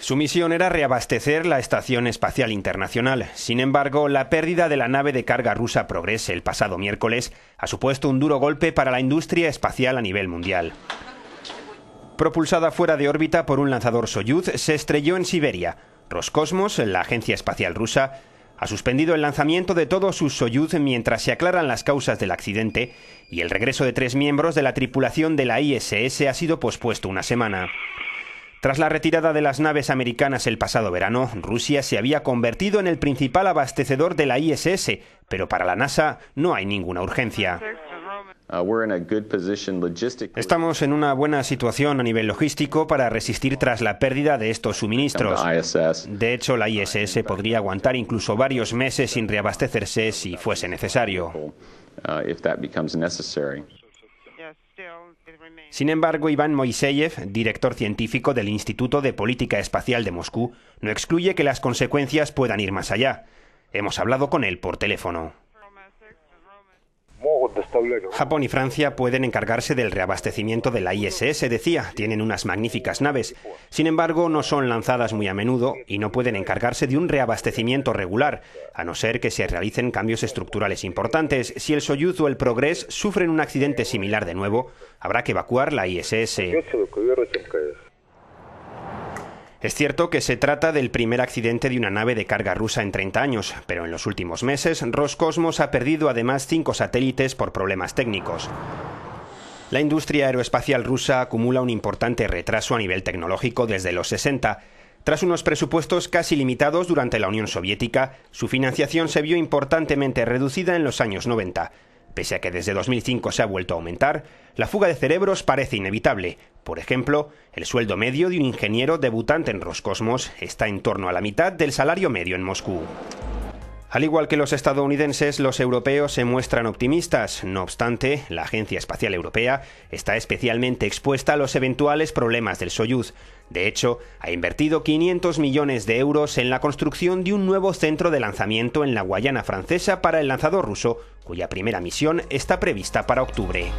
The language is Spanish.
Su misión era reabastecer la Estación Espacial Internacional. Sin embargo, la pérdida de la nave de carga rusa Progress el pasado miércoles ha supuesto un duro golpe para la industria espacial a nivel mundial. Propulsada fuera de órbita por un lanzador Soyuz, se estrelló en Siberia. Roscosmos, la agencia espacial rusa, ha suspendido el lanzamiento de todos sus Soyuz mientras se aclaran las causas del accidente y el regreso de tres miembros de la tripulación de la ISS ha sido pospuesto una semana. Tras la retirada de las naves americanas el pasado verano, Rusia se había convertido en el principal abastecedor de la ISS, pero para la NASA no hay ninguna urgencia. Uh, Estamos en una buena situación a nivel logístico para resistir tras la pérdida de estos suministros. De hecho, la ISS podría aguantar incluso varios meses sin reabastecerse si fuese necesario. Uh, sin embargo, Iván Moiseyev, director científico del Instituto de Política Espacial de Moscú, no excluye que las consecuencias puedan ir más allá. Hemos hablado con él por teléfono. Japón y Francia pueden encargarse del reabastecimiento de la ISS, decía. Tienen unas magníficas naves. Sin embargo, no son lanzadas muy a menudo y no pueden encargarse de un reabastecimiento regular, a no ser que se realicen cambios estructurales importantes. Si el Soyuz o el Progress sufren un accidente similar de nuevo, habrá que evacuar la ISS. Es cierto que se trata del primer accidente de una nave de carga rusa en 30 años, pero en los últimos meses Roscosmos ha perdido además cinco satélites por problemas técnicos. La industria aeroespacial rusa acumula un importante retraso a nivel tecnológico desde los 60. Tras unos presupuestos casi limitados durante la Unión Soviética, su financiación se vio importantemente reducida en los años 90. Pese a que desde 2005 se ha vuelto a aumentar, la fuga de cerebros parece inevitable. Por ejemplo, el sueldo medio de un ingeniero debutante en Roscosmos está en torno a la mitad del salario medio en Moscú. Al igual que los estadounidenses, los europeos se muestran optimistas. No obstante, la Agencia Espacial Europea está especialmente expuesta a los eventuales problemas del Soyuz. De hecho, ha invertido 500 millones de euros en la construcción de un nuevo centro de lanzamiento en la Guayana francesa para el lanzador ruso, cuya primera misión está prevista para octubre.